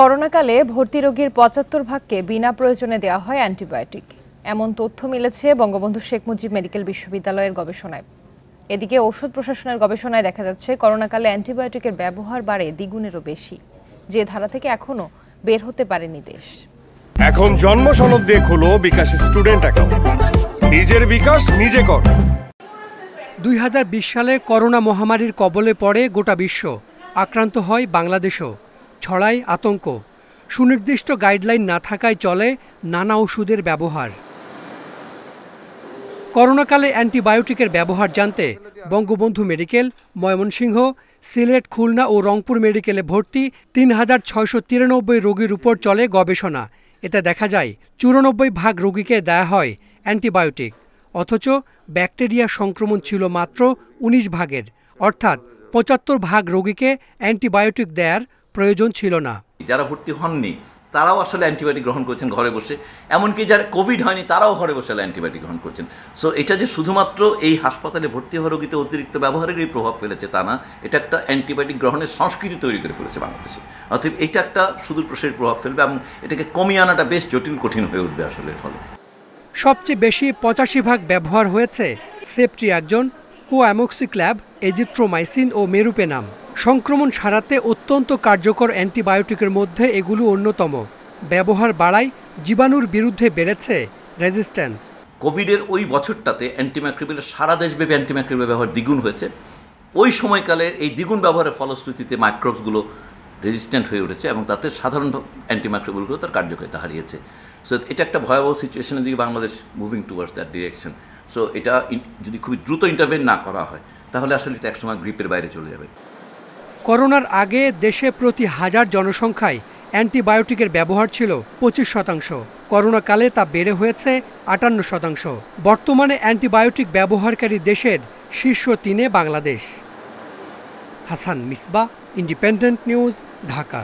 করোনাকালে ভর্তি রোগীর পঁচাত্তর ভাগকে বিনা প্রয়োজনে দেওয়া হয় অ্যান্টিবায়োটিক এমন তথ্য মিলেছে বঙ্গবন্ধু শেখ মুজিব মেডিকেল বিশ্ববিদ্যালয়ের গবেষণায় এদিকে ওষুধ প্রশাসনের গবেষণায় দেখা যাচ্ছে করোনাকালে অ্যান্টিবায়োটিকের ব্যবহার বাড়ে দ্বিগুণেরও বেশি যে ধারা থেকে এখনও বের হতে পারেনি দেশ এখন জন্ম সনদ দিয়ে খোলো বিকাশ স্টুডেন্ট নিজের বিকাশ নিজে কর দুই সালে করোনা মহামারীর কবলে পড়ে গোটা বিশ্ব আক্রান্ত হয় বাংলাদেশও ছড়ায় আতঙ্ক সুনির্দিষ্ট গাইডলাইন না থাকায় চলে নানা ওষুধের ব্যবহার করোনাকালে অ্যান্টিবায়োটিকের ব্যবহার জানতে বঙ্গবন্ধু মেডিকেল ময়মনসিংহ সিলেট খুলনা ও রংপুর মেডিকেলে ভর্তি তিন হাজার ছয়শো তিরানব্বই রোগীর উপর চলে গবেষণা এতে দেখা যায় চুরানব্বই ভাগ রোগীকে দেয়া হয় অ্যান্টিবায়োটিক অথচ ব্যাকটেরিয়া সংক্রমণ ছিল মাত্র ১৯ ভাগের অর্থাৎ পঁচাত্তর ভাগ রোগীকে অ্যান্টিবায়োটিক দেয়ার প্রয়োজন ছিল না যারা ভর্তি হননি তারাও আসলে অ্যান্টিবায়োটিক গ্রহণ করছেন ঘরে বসে এমনকি যারা কোভিড হয়নি তারাও ঘরে বসে অ্যান্টিবায়োটিক গ্রহণ করছেন সো এটা যে শুধুমাত্র এই হাসপাতালে ভর্তি হওয়া রোগীতে অতিরিক্ত ব্যবহারেরই প্রভাব ফেলেছে তা না এটা একটা অ্যান্টিবায়োটিক গ্রহণের সংস্কৃতি তৈরি করে ফেলেছে বাংলাদেশে অর্থাৎ এটা একটা সুদূর প্রভাব ফেলবে এবং এটাকে কমিয়ে আনাটা বেশ জটিল কঠিন হয়ে উঠবে আসলে এর ফলে সবচেয়ে বেশি পঁচাশি ভাগ ব্যবহার হয়েছে সেপ্টি একজন কোঅ্যামোক্সিক্ল্যাব এজিথ্রোমাইসিন ও মেরুপেনাম সংক্রমণ সারাতে অত্যন্ত কার্যকর অ্যান্টিবায়োটিকের মধ্যে এগুলো অন্যতম ব্যবহার বাড়ায় জীবাণুর বিরুদ্ধে বেড়েছে রেজিস্ট্যান্স কোভিডের ওই বছরটাতে অ্যান্টিমাইক্রোবিয়াল সারা দেশব্যাপী অ্যান্টিমাইক্রোবিয়াল ব্যবহার দ্বিগুণ হয়েছে ওই সময়কালে এই দ্বিগুণ ব্যবহারের ফলশ্রুতিতে মাইক্রোবসগুলো রেজিস্ট্যান্ট হয়ে উঠেছে এবং তাতে সাধারণ অ্যান্টিমাইক্রোবিয়ালগুলো তার কার্যকারিতা হারিয়েছে সো এটা একটা ভয়াবহ সিচুয়েশনের দিকে Bangladesh moving towards that direction so এটা যদি খুবই দ্রুত ইন্টারভেন না করা হয় তাহলে আসলে এটা একসময় গ্রিপের বাইরে চলে যাবে করোনার আগে দেশে প্রতি হাজার জনসংখ্যায় অ্যান্টিবায়োটিকের ব্যবহার ছিল পঁচিশ শতাংশ করোনাকালে তা বেড়ে হয়েছে আটান্ন শতাংশ বর্তমানে অ্যান্টিবায়োটিক ব্যবহারকারী দেশের শীর্ষ তিনে বাংলাদেশ হাসান মিসবা ইন্ডিপেন্ডেন্ট নিউজ ঢাকা